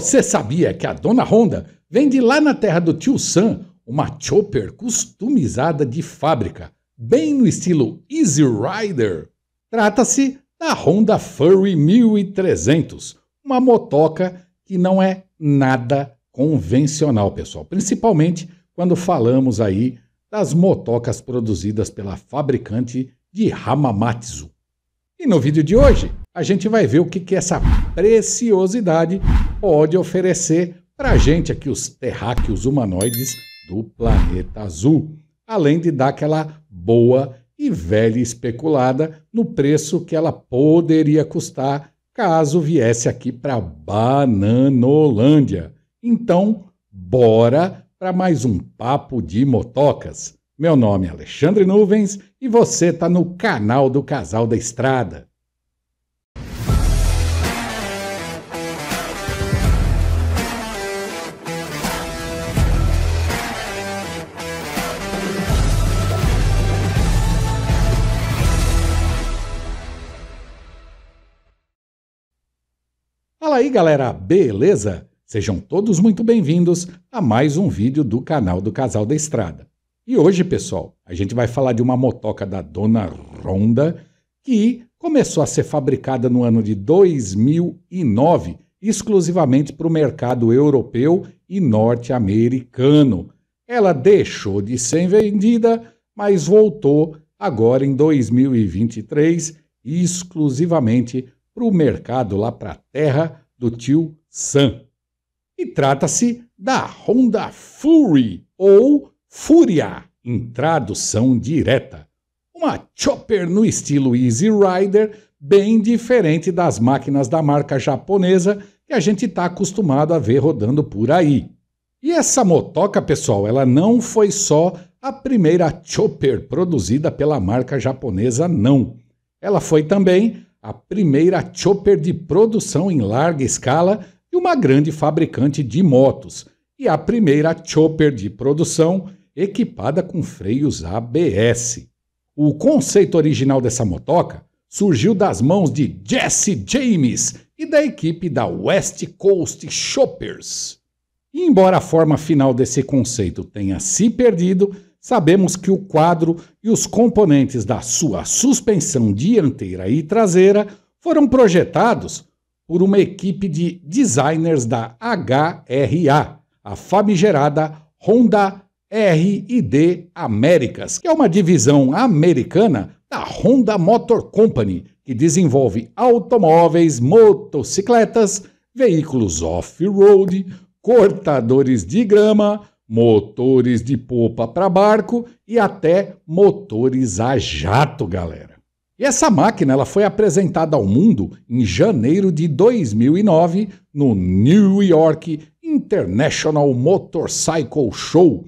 Você sabia que a dona Honda vende lá na terra do tio Sam uma chopper customizada de fábrica, bem no estilo Easy Rider? Trata-se da Honda Furry 1300, uma motoca que não é nada convencional, pessoal, principalmente quando falamos aí das motocas produzidas pela fabricante de Hamamatsu. E no vídeo de hoje, a gente vai ver o que, que essa preciosidade pode oferecer para a gente aqui, os terráqueos humanoides do planeta azul, além de dar aquela boa e velha especulada no preço que ela poderia custar caso viesse aqui para Bananolândia. Então, bora para mais um papo de motocas. Meu nome é Alexandre Nuvens e você está no canal do Casal da Estrada. Fala aí, galera, beleza? Sejam todos muito bem-vindos a mais um vídeo do canal do Casal da Estrada. E hoje, pessoal, a gente vai falar de uma motoca da Dona Ronda que começou a ser fabricada no ano de 2009 exclusivamente para o mercado europeu e norte-americano. Ela deixou de ser vendida, mas voltou agora em 2023 exclusivamente para o mercado lá para a terra do tio Sam. E trata-se da Honda Fury ou Fúria, em tradução direta. Uma chopper no estilo Easy Rider, bem diferente das máquinas da marca japonesa que a gente está acostumado a ver rodando por aí. E essa motoca, pessoal, ela não foi só a primeira chopper produzida pela marca japonesa, não. Ela foi também a primeira chopper de produção em larga escala e uma grande fabricante de motos, e a primeira chopper de produção equipada com freios ABS. O conceito original dessa motoca surgiu das mãos de Jesse James e da equipe da West Coast Shoppers. E embora a forma final desse conceito tenha se perdido, Sabemos que o quadro e os componentes da sua suspensão dianteira e traseira foram projetados por uma equipe de designers da HRA, a famigerada Honda R&D Américas, que é uma divisão americana da Honda Motor Company, que desenvolve automóveis, motocicletas, veículos off-road, cortadores de grama, motores de popa para barco e até motores a jato, galera. E essa máquina ela foi apresentada ao mundo em janeiro de 2009 no New York International Motorcycle Show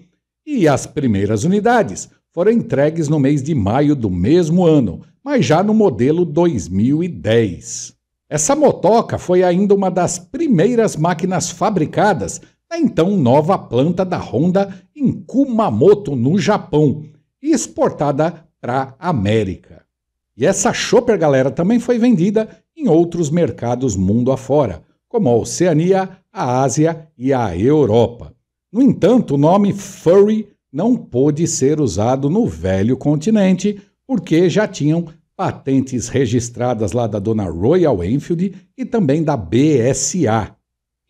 e as primeiras unidades foram entregues no mês de maio do mesmo ano, mas já no modelo 2010. Essa motoca foi ainda uma das primeiras máquinas fabricadas na então nova planta da Honda em Kumamoto, no Japão, e exportada para a América. E essa Chopper, galera, também foi vendida em outros mercados mundo afora, como a Oceania, a Ásia e a Europa. No entanto, o nome Furry não pôde ser usado no velho continente, porque já tinham patentes registradas lá da dona Royal Enfield e também da BSA.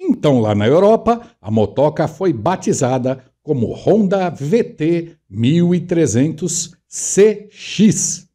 Então, lá na Europa, a motoca foi batizada como Honda VT 1300 CX.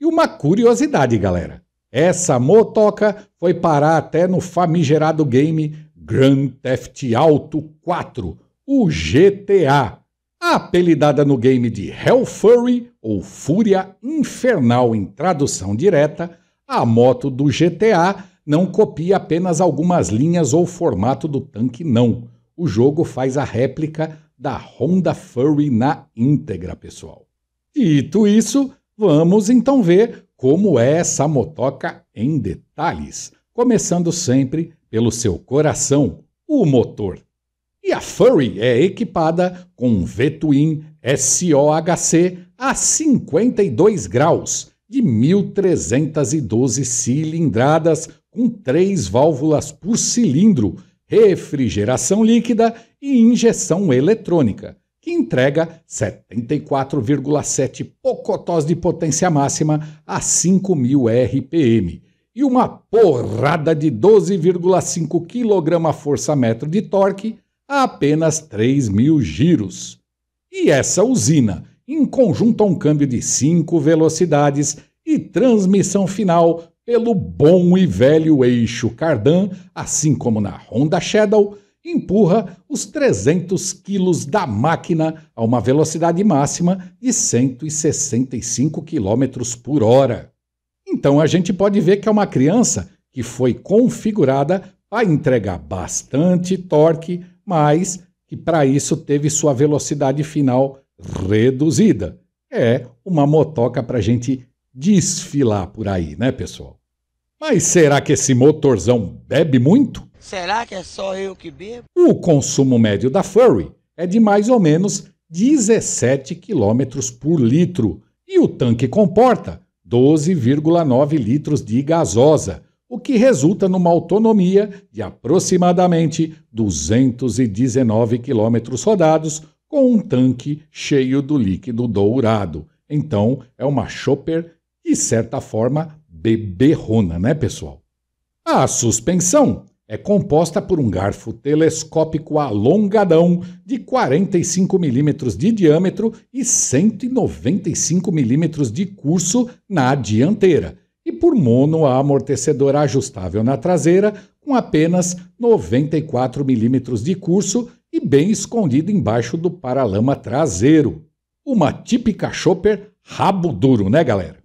E uma curiosidade, galera: essa motoca foi parar até no famigerado game Grand Theft Auto 4, o GTA, apelidada no game de Hell Fury ou Fúria Infernal em tradução direta. A moto do GTA não copia apenas algumas linhas ou formato do tanque, não. O jogo faz a réplica da Honda Furry na íntegra, pessoal. Dito isso, vamos então ver como é essa motoca em detalhes, começando sempre pelo seu coração, o motor. E a Furry é equipada com um V-Twin SOHC a 52 graus de 1.312 cilindradas com três válvulas por cilindro, refrigeração líquida e injeção eletrônica, que entrega 74,7 pocotós de potência máxima a 5.000 RPM e uma porrada de 12,5 kgfm de torque a apenas 3.000 giros. E essa usina, em conjunto a um câmbio de cinco velocidades e transmissão final pelo bom e velho eixo cardan, assim como na Honda Shadow, empurra os 300 quilos da máquina a uma velocidade máxima de 165 km por hora. Então a gente pode ver que é uma criança que foi configurada para entregar bastante torque, mas que para isso teve sua velocidade final reduzida. É uma motoca para a gente desfilar por aí, né, pessoal? Mas será que esse motorzão bebe muito? Será que é só eu que bebo? O consumo médio da Furry é de mais ou menos 17 km por litro e o tanque comporta 12,9 litros de gasosa, o que resulta numa autonomia de aproximadamente 219 km rodados com um tanque cheio do líquido dourado. Então, é uma chopper e certa forma beberrona, né, pessoal? A suspensão é composta por um garfo telescópico alongadão de 45 milímetros de diâmetro e 195 milímetros de curso na dianteira, e por amortecedor ajustável na traseira, com apenas 94 milímetros de curso e bem escondido embaixo do paralama traseiro. Uma típica chopper rabo duro, né, galera?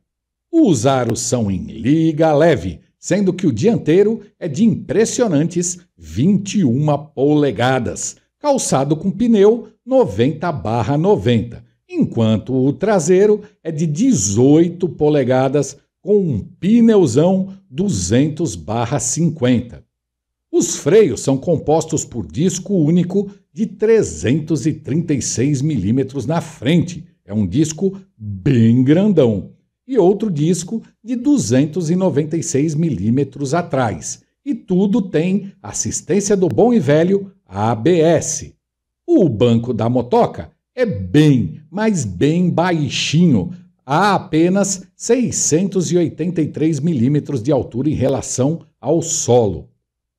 Os aros são em liga leve, sendo que o dianteiro é de impressionantes 21 polegadas, calçado com pneu 90/90, enquanto o traseiro é de 18 polegadas com um pneuzão 200/50. Os freios são compostos por disco único de 336 milímetros na frente. É um disco bem grandão e outro disco de 296 milímetros atrás. E tudo tem assistência do bom e velho ABS. O banco da motoca é bem, mas bem baixinho, Há apenas 683 milímetros de altura em relação ao solo.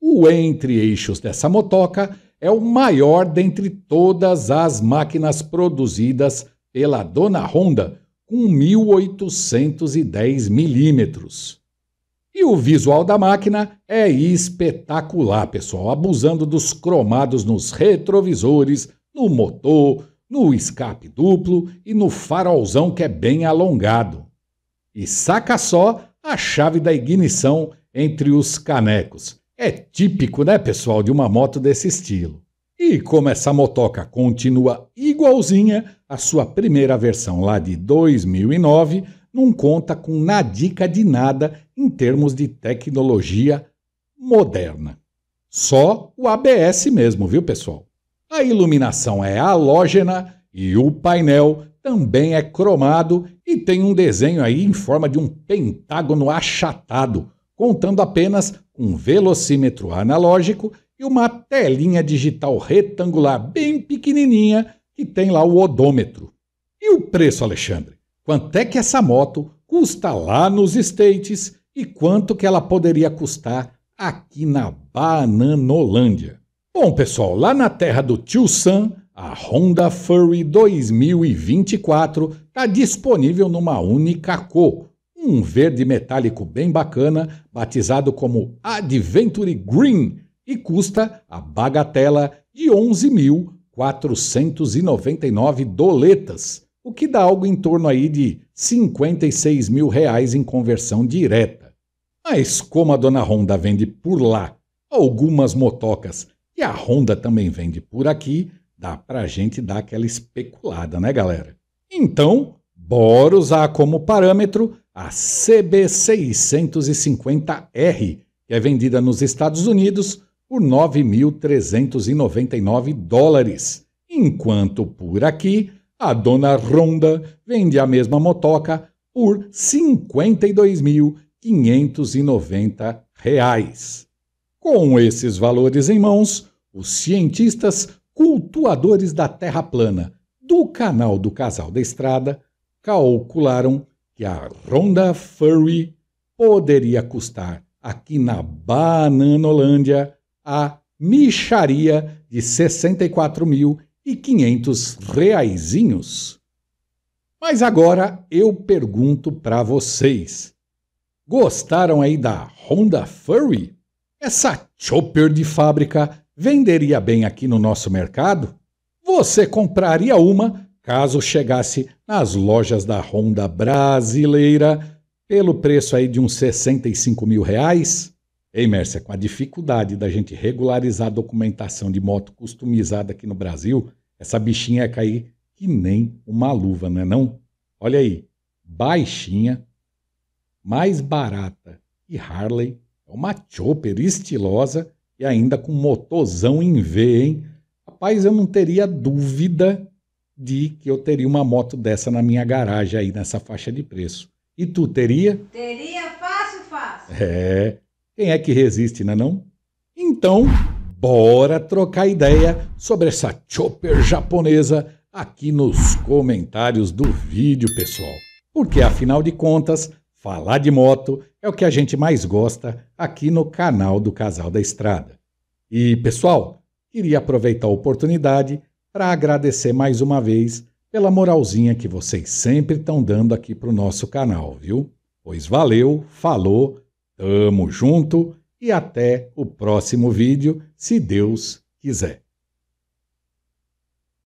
O entre-eixos dessa motoca é o maior dentre todas as máquinas produzidas pela dona Honda, com 1810 milímetros. E o visual da máquina é espetacular, pessoal, abusando dos cromados nos retrovisores, no motor, no escape duplo e no farolzão que é bem alongado. E saca só a chave da ignição entre os canecos. É típico, né, pessoal, de uma moto desse estilo. E como essa motoca continua igualzinha à sua primeira versão lá de 2009, não conta com nada de nada em termos de tecnologia moderna. Só o ABS mesmo, viu pessoal? A iluminação é halógena e o painel também é cromado e tem um desenho aí em forma de um pentágono achatado, contando apenas com um velocímetro analógico e uma telinha digital retangular bem pequenininha que tem lá o odômetro. E o preço, Alexandre? Quanto é que essa moto custa lá nos States e quanto que ela poderia custar aqui na Bananolândia? Bom, pessoal, lá na terra do Tio Sam, a Honda Furry 2024 está disponível numa única cor, um verde metálico bem bacana, batizado como Adventure Green e custa a bagatela de 11.499 doletas, o que dá algo em torno aí de 56 mil reais em conversão direta. Mas como a dona Honda vende por lá algumas motocas e a Honda também vende por aqui, dá pra gente dar aquela especulada, né, galera? Então, bora usar como parâmetro a CB650R, que é vendida nos Estados Unidos por 9.399 dólares, enquanto por aqui a dona Ronda vende a mesma motoca por R$ 52.590. Com esses valores em mãos, os cientistas cultuadores da Terra plana do canal do Casal da Estrada calcularam que a Ronda Furry poderia custar aqui na Bananolândia a micharia de 64.500 Mas agora eu pergunto para vocês. Gostaram aí da Honda Furry? Essa chopper de fábrica venderia bem aqui no nosso mercado? Você compraria uma caso chegasse nas lojas da Honda brasileira pelo preço aí de uns 65 mil reais? Ei, Mércia, com a dificuldade da gente regularizar a documentação de moto customizada aqui no Brasil, essa bichinha ia cair que nem uma luva, não é não? Olha aí, baixinha, mais barata e Harley, é uma chopper estilosa e ainda com motorzão em V, hein? Rapaz, eu não teria dúvida de que eu teria uma moto dessa na minha garagem aí, nessa faixa de preço. E tu teria? Teria fácil, fácil. É, quem é que resiste, não é não? Então, bora trocar ideia sobre essa chopper japonesa aqui nos comentários do vídeo, pessoal. Porque afinal de contas, falar de moto é o que a gente mais gosta aqui no canal do Casal da Estrada. E, pessoal, queria aproveitar a oportunidade para agradecer mais uma vez pela moralzinha que vocês sempre estão dando aqui para o nosso canal, viu? Pois valeu, falou Tamo junto e até o próximo vídeo, se Deus quiser.